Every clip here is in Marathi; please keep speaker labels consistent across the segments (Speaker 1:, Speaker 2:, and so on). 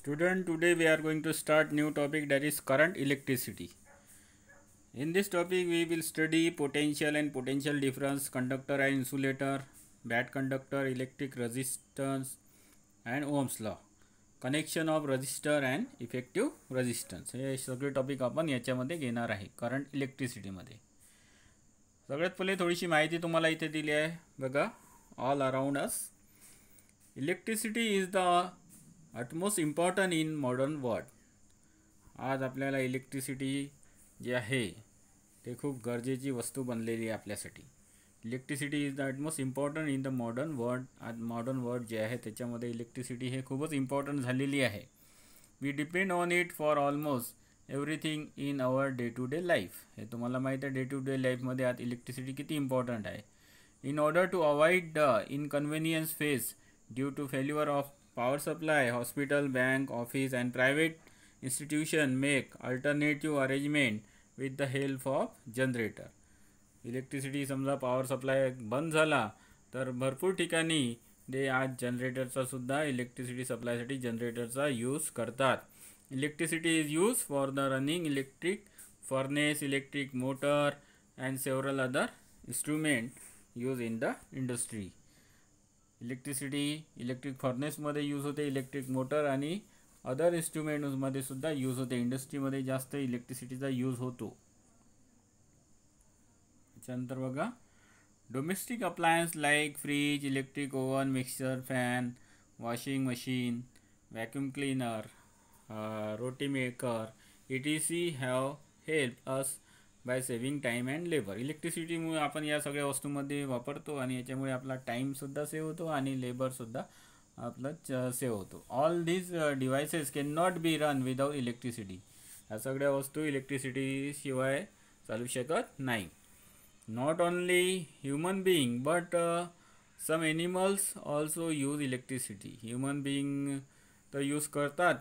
Speaker 1: student today we are going to start new topic that is current electricity in this topic we will study potential and potential difference conductor and insulator bad conductor electric resistance and ohms law connection of resistor and effective resistance हे सगळे टॉपिक आपण याच्यामध्ये घेणार आहे करंट इलेक्ट्रिसिटीमध्ये सगळ्यात पहिले थोडीशी माहिती तुम्हाला इथे दिली आहे बघा all around us electricity is the utmost important in modern world आज आपल्याला इलेक्ट्रिसिटी जी आहे ते खूप गरजेची वस्तू बनलेली आहे आपल्यासाठी electricity is the utmost important in the modern world आज मॉडर्न वर्ल्ड जे आहे त्याच्यामध्ये इलेक्ट्रिसिटी हे खूपच इम्पॉर्टंट झालेली आहे we depend on it for almost everything in our day to day life हे तुम्हाला माहीत आहे डे टू डे लाईफमध्ये आज इलेक्ट्रिसिटी किती इम्पॉर्टंट आहे in order to avoid the inconvenience face due to failure of power supply hospital bank office and private institution make alternative arrangement with the help of generator electricity समजा पॉवर सप्लाय बंद झाला तर भरपूर ठिकाणी ते आज जनरेटरचा सुद्धा इलेक्ट्रिसिटी सप्लायसाठी जनरेटरचा यूज करतात electricity is use for the running electric furnace electric motor and several other instrument use in the industry electricity electric फर्नेसमध्ये यूज होते इलेक्ट्रिक मोटर आणि अदर इन्स्ट्रुमेंट्समध्ये सुद्धा यूज होते इंडस्ट्रीमध्ये जास्त इलेक्ट्रिसिटीचा यूज होतो त्याच्यानंतर बघा domestic appliance like fridge electric oven mixer fan washing machine vacuum cleaner roti maker E T C have help us by saving time and labour इलेक्ट्रिसिटीमुळे आपण या सगळ्या वस्तूमध्ये वापरतो आणि याच्यामुळे आपला टाईमसुद्धा सेव्ह होतो आणि लेबरसुद्धा आपला सेव्ह होतो all these devices can not be run without electricity ह्या सगळ्या वस्तू इलेक्ट्रिसिटीशिवाय चालू शकत नाही not only human being but some animals also use electricity human being तर यूज करतात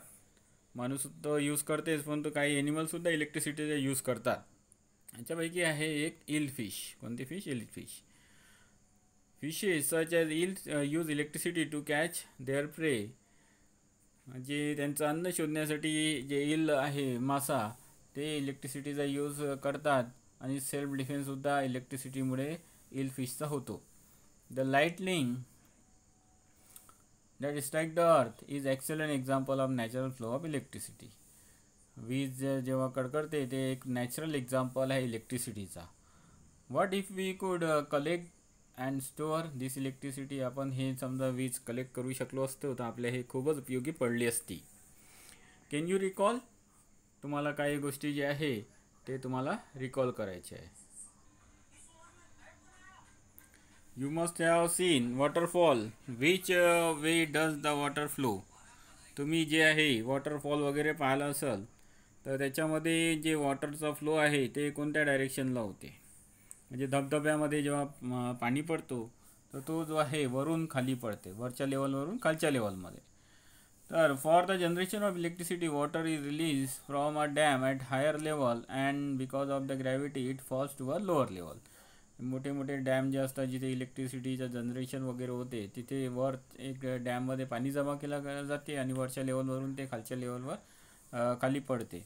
Speaker 1: माणूस तर यूज करतेच पण काही एनिमल्ससुद्धा इलेक्ट्रिसिटीचा यूज करतात याच्यापैकी आहे एक इल फिश कोणती fish eel fish fishes such as eel use electricity to catch their prey जे त्यांचं अन्न शोधण्यासाठी जे इल आहे मासा ते इलेक्ट्रिसिटीचा यूज करतात आणि सेल्फ डिफेन्ससुद्धा इलेक्ट्रिसिटीमुळे इल फिशचा होतो the lightning that strike the earth is excellent example of natural flow of electricity वीज जेव्हा कडकडते ते एक नॅचरल एक्झाम्पल आहे इलेक्ट्रिसिटीचा what if we could collect and store this electricity आपण हे समजा वीज कलेक्ट करू शकलो असतो तर आपल्या हे खूपच उपयोगी पडली असती कॅन यू रिकॉल तुम्हाला काही गोष्टी जे आहे ते तुम्हाला रिकॉल करायचे आहे you must have seen waterfall which way does the water flow तुम्ही जे आहे वॉटरफॉल वगैरे पाहिला असेल तर त्याच्यामध्ये जे वॉटरचा फ्लो आहे ते कोणत्या डायरेक्शनला होते म्हणजे धबधब्यामध्ये जेव्हा पाणी पडतो तर तो जो आहे वरून खाली पडते वरच्या लेवलवरून खालच्या लेवलमध्ये तर for the generation of electricity water is release from a dam at higher level and because of the gravity it falls to a lower level मोठे मोठे डॅम जे असतात जिथे इलेक्ट्रिसिटीचं जनरेशन वगैरे होते तिथे वर एक डॅममध्ये पाणी जमा केलं जाते आणि वरच्या लेवलवरून ते खालच्या लेवलवर खाली पडते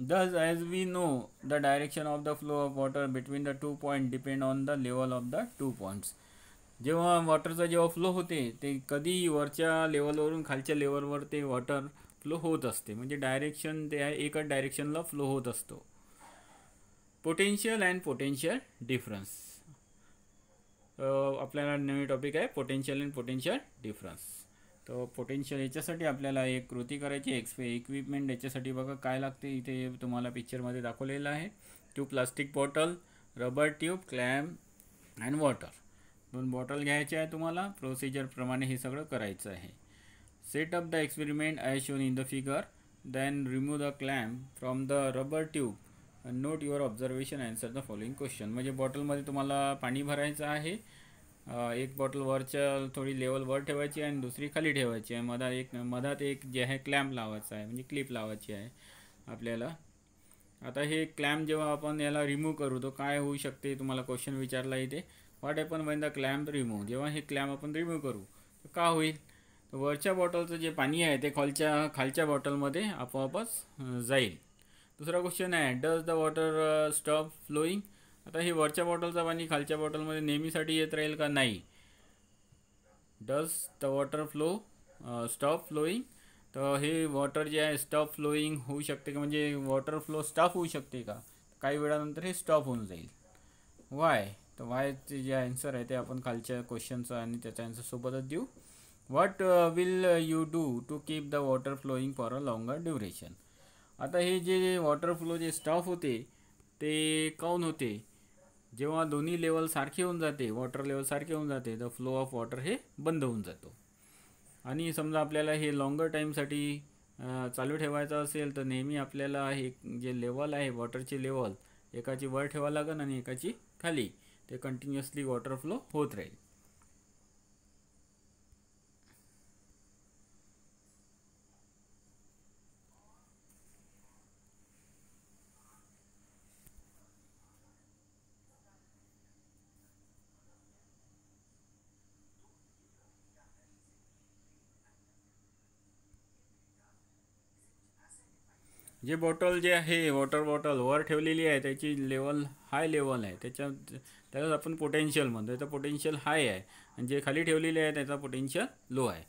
Speaker 1: thus as we know the direction of the flow of water between the two point depend on the level of the two points जेव्हा वॉटरचा जेव्हा फ्लो होते ते कधी वरच्या लेवलवरून खालच्या लेवलवर ते वॉटर फ्लो होत असते म्हणजे डायरेक्शन ते आहे एकच डायरेक्शनला फ्लो होत असतो पोटेन्शियल अँड पोटेन्शियल डिफरन्स आपल्याला नवीन टॉपिक आहे पोटेन्शियल अँड पोटेन्शियल डिफरन्स तर पोटेन्शियल याच्यासाठी आपल्याला एक कृती करायची एक्स इक्विपमेंट याच्यासाठी बघा काय लागते इथे तुम्हाला पिक्चरमध्ये दाखवलेलं आहे tube plastic bottle rubber tube clamp and water दोन बॉटल घ्यायचे आहे तुम्हाला प्रोसिजरप्रमाणे हे सगळं करायचं आहे set up the experiment I shown in the figure then remove the clamp from the rubber tube note your observation answer the following question म्हणजे बॉटलमध्ये तुम्हाला पाणी भरायचं आहे एक बॉटल वरच्या थोडी लेवल वर ठेवायची आणि दुसरी खाली ठेवायची आहे मधात एक मधात एक जे आहे क्लॅम्प लावायचा आहे म्हणजे क्लिप लावायची आहे आपल्याला आता हे क्लॅम्प जेव्हा आपण याला रिमूव्ह करू तो काय होऊ शकते तुम्हाला क्वेश्चन विचारला इथे वाट आपण वेन द क्लॅम्प रिमूव्ह जेव्हा हे क्लॅम्प आपण रिमूव्ह करू तर का होईल वरच्या बॉटलचं जे पाणी आहे ते खालच्या खालच्या बॉटलमध्ये आपोआपच जाईल दुसरा क्वेश्चन आहे does the water stop flowing आता हे वरच्या बॉटलचं पाणी खालच्या बॉटलमध्ये नेहमीसाठी येत राहील का नाही does the water flow stop flowing तर हे वॉटर जे आहे स्टॉप फ्लोईंग होऊ शकते का म्हणजे वॉटर फ्लो स्टॉप होऊ शकते का काही वेळानंतर हे स्टॉप होऊन जाईल वाय तर वायचे जे आन्सर आहे ते आपण खालच्या क्वेश्चनचं आणि त्याच्या सोबतच देऊ what will you do to keep the water flowing for a longer duration आता हे जे वॉटर फ्लो जे स्टॉप होते ते कौन होते जेव्हा दोन्ही लेवल सारखे होऊन जाते वॉटर लेवल सारखे होऊन जाते तर फ्लो ऑफ वॉटर हे बंद होऊन जातो आणि समजा आपल्याला हे लॉंगर टाईमसाठी चालू ठेवायचं असेल तर नेहमी आपल्याला हे जे लेवल आहे वॉटरचे लेवल एकाची वर ठेवावं लागेल आणि एकाची खाली ते कंटिन्युअसली वॉटर फ्लो होत राहील जे बॉटल जे आहे वॉटर बॉटल वर ठेवलेली आहे त्याची लेवल हाय लेवल आहे त्याच्या त्यालाच आपण पोटेन्शियल म्हणतो त्याचा पोटेन्शियल हाय आहे आणि जे खाली ठेवलेले आहे त्याचा पोटेन्शियल लो आहे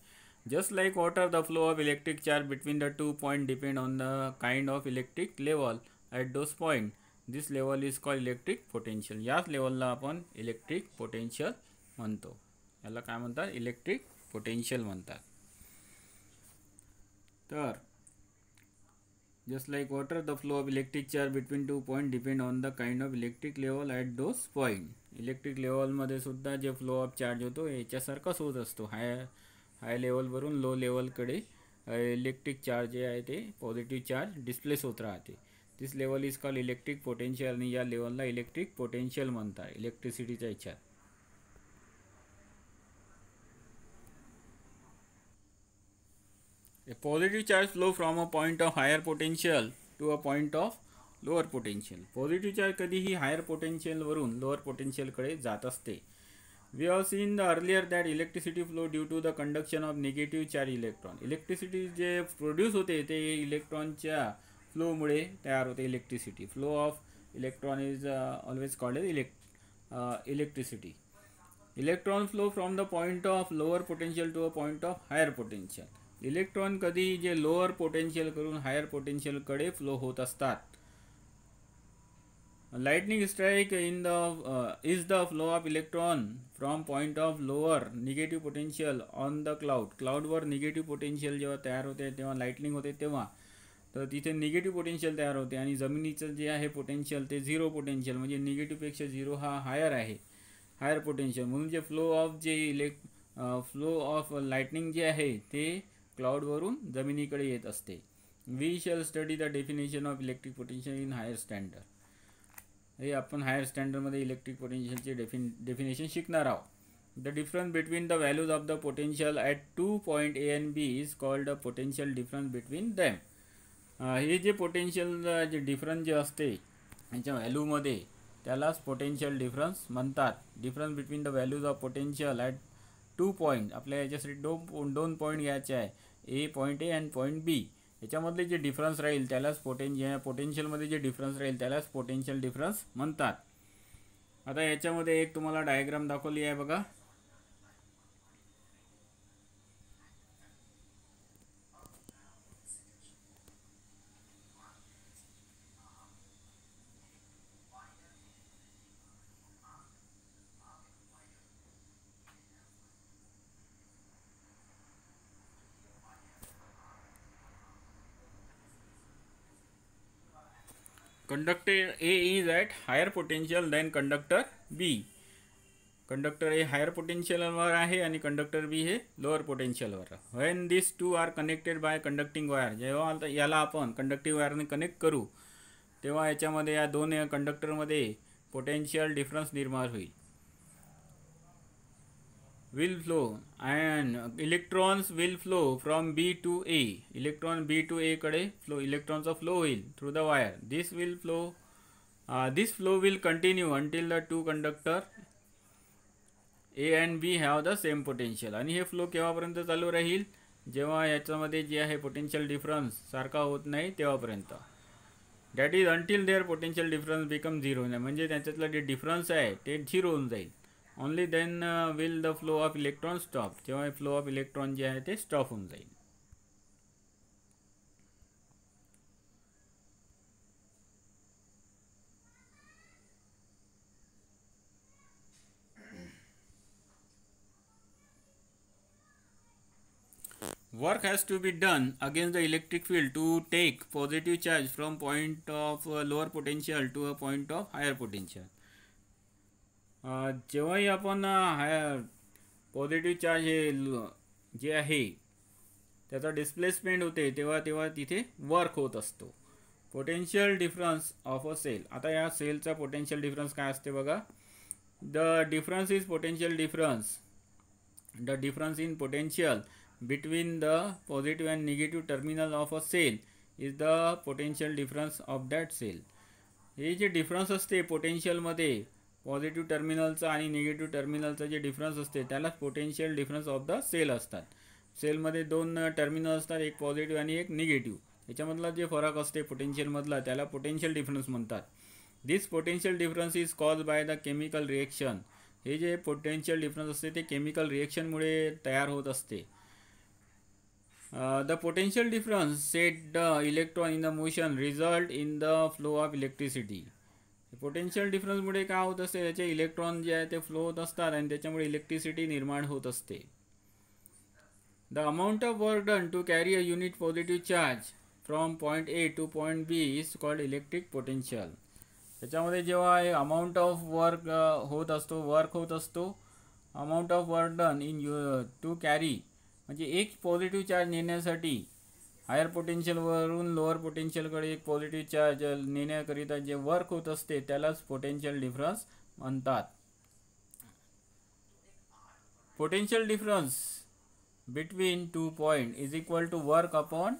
Speaker 1: just like water the flow of electric charge between the two point depend on the kind of electric level at those point this level is call electric potential याच लेवलला आपण इलेक्ट्रिक पोटेन्शियल म्हणतो याला काय म्हणतात इलेक्ट्रिक पोटेन्शियल म्हणतात तर just like water the flow of electric charge between two point depend on the kind of electric level at those point. Electric लेवलमध्ये सुद्धा जे फ्लो ऑफ चार्ज होतो याच्यासारखाच होत असतो हाय हाय लेवलवरून लो लेवलकडे इलेक्ट्रिक चार्ज जे आहे ते पॉझिटिव्ह चार्ज डिस्प्लेस होत राहते this level is call electric potential आणि या लेवलला इलेक्ट्रिक पोटेन्शियल म्हणतात इलेक्ट्रिसिटीच्या याच्यात A charge flow from a point of higher potential to a point of lower potential positive charge कधीही हायर पोटेन्शियलवरून लोअर पोटेन्शियलकडे जात असते we have seen the earlier that electricity flow due to the conduction of negative charge electron electricity जे प्रोड्यूस होते ते इलेक्ट्रॉनच्या फ्लोमुळे तयार होते electricity flow of electron is always called as electricity electron flow from the point of lower potential to a point of higher potential electron कधी जे लोअर पोटेन्शियल करून हायर पोटेन्शियलकडे फ्लो होत असतात lightning strike in the is the flow of electron from point of lower negative potential on the cloud क्लाउडवर निगेटिव्ह पोटेन्शियल जेव्हा तयार होते तेव्हा लाइटनिंग होते तेव्हा तर तिथे निगेटिव्ह पोटेन्शियल तयार होते आणि जमिनीचं जे आहे पोटेन्शियल ते झिरो पोटेन्शियल म्हणजे निगेटिव्हपेक्षा झिरो हा हायर आहे हायर पोटेन्शियल म्हणून जे फ्लो ऑफ जे इलेक् फ्लो ऑफ लाइटनिंग जे आहे ते क्लाउडवरून जमिनीकडे येत असते we shall study the definition of electric potential in higher standard हे आपण हायर स्टँडर्डमध्ये इलेक्ट्रिक पोटेन्शियलचे डेफिन डेफिनेशन शिकणार आहोत the difference between the values of the potential at two point A and B is called the potential difference between them हे जे पोटेन्शियल जे डिफरन्स जे असते याच्या व्हॅल्यूमध्ये त्यालाच पोटेन्शियल डिफरन्स म्हणतात difference between the values of potential at two point आपल्या याच्यासाठी दोन दोन पॉईंट घ्यायचे आहे A point A and point B याच्यामधले जे डिफरन्स राहील त्यालाच पोटेन पोटेन्शियलमध्ये जे डिफरन्स राहील त्यालाच पोटेन्शियल डिफरन्स म्हणतात आता याच्यामध्ये एक तुम्हाला डायग्राम दाखवली आहे बघा conductor A is at higher potential than conductor B conductor A higher पोटेन्शियलवर आहे आणि कंडक्टर बी हे लोअर पोटेन्शियलवर when this two are connected by conducting wire जेव्हा याला आपण कंडक्टिंग वायरने कनेक्ट करू तेव्हा याच्यामध्ये या दोन कंडक्टरमध्ये पोटेन्शियल डिफरन्स निर्माण होईल will flow and electrons will flow from B to A electron B to A कडे flow electrons of flow will through the wire this will flow uh, this flow will continue until the two conductor A and B have the same potential आणि हे फ्लो केव्हापर्यंत चालू राहील जेव्हा याच्यामध्ये जे आहे potential difference सारखा होत नाही तेव्हापर्यंत that is until there potential difference become zero नाही म्हणजे त्यांच्यातलं जे difference आहे ते zero होऊन जाईल Only then uh, will the flow of electrons stop. तेव्हा फ्लो flow of जे आहे ते stop होऊन जाईल work has to be done against the electric field to take positive charge from point of uh, lower potential to a point of higher potential. जेव्हाही आपण हाय पॉझिटिव्ह चार्ज हे जे आहे त्याचा डिस्प्लेसमेंट होते तेव्हा तेव्हा तिथे वर्क होत असतो potential difference of a cell आता या सेलचा पोटेन्शियल डिफरन्स काय असते बघा the difference is potential difference the difference in potential between the positive and negative terminal of a cell is the potential difference of that cell हे जे डिफरन्स असते पोटेन्शियलमध्ये पॉझिटिव्ह टर्मिनलचं आणि निगेटिव्ह टर्मिनलचं जे डिफरन्स असते त्यालाच potential difference of the cell असतात सेलमध्ये दोन टर्मिनल असतात एक पॉझिटिव्ह आणि एक निगेटिव्ह याच्यामधला जे फरक असते पोटेन्शियलमधला त्याला पोटेन्शियल डिफरन्स म्हणतात this potential difference is cause by the chemical reaction हे जे पोटेन्शियल डिफरन्स असते ते केमिकल रिएक्शनमुळे तयार होत असते the potential difference set the electron in the motion result in the flow of electricity potential डिफरन्समुळे काय होत असते त्याचे इलेक्ट्रॉन जे आहे ते फ्लो होत असतात आणि त्याच्यामुळे इलेक्ट्रिसिटी निर्माण होत असते the amount of work done to carry a unit positive charge from point A to point B is called electric potential त्याच्यामध्ये जेव्हा अमाऊंट ऑफ वर्क होत असतो वर्क होत असतो amount of work done in you to carry म्हणजे एक पॉझिटिव्ह चार्ज नेण्यासाठी हायर पोटेन्शियलवरून लोअर पोटेन्शियलकडे एक पॉझिटिव्ह चार्ज नेण्याकरिता जे वर्क होत असते त्यालाच पोटेन्शियल डिफरन्स म्हणतात potential difference between two point is equal to work upon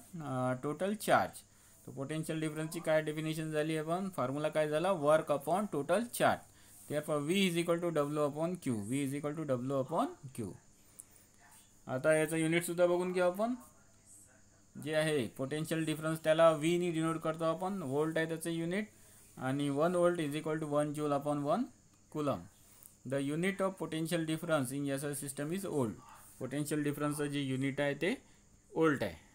Speaker 1: total charge तर पोटेन्शियल डिफरन्सची काय डेफिनेशन झाली आपण फॉर्म्युला काय झाला work upon total charge for V is equal to W upon Q V is equal to W upon Q आता याचं युनिटसुद्धा बघून घेऊ आपण जे आहे पोटेन्शियल डिफरन्स त्याला व्हीनी डिनोट करतो आपण व्होल्ट आहे त्याचं युनिट आणि one volt is equal to one joule upon one coulomb the unit of potential difference in SI system is volt potential डिफरन्सचं जे युनिट आहे ते ओल्ड आहे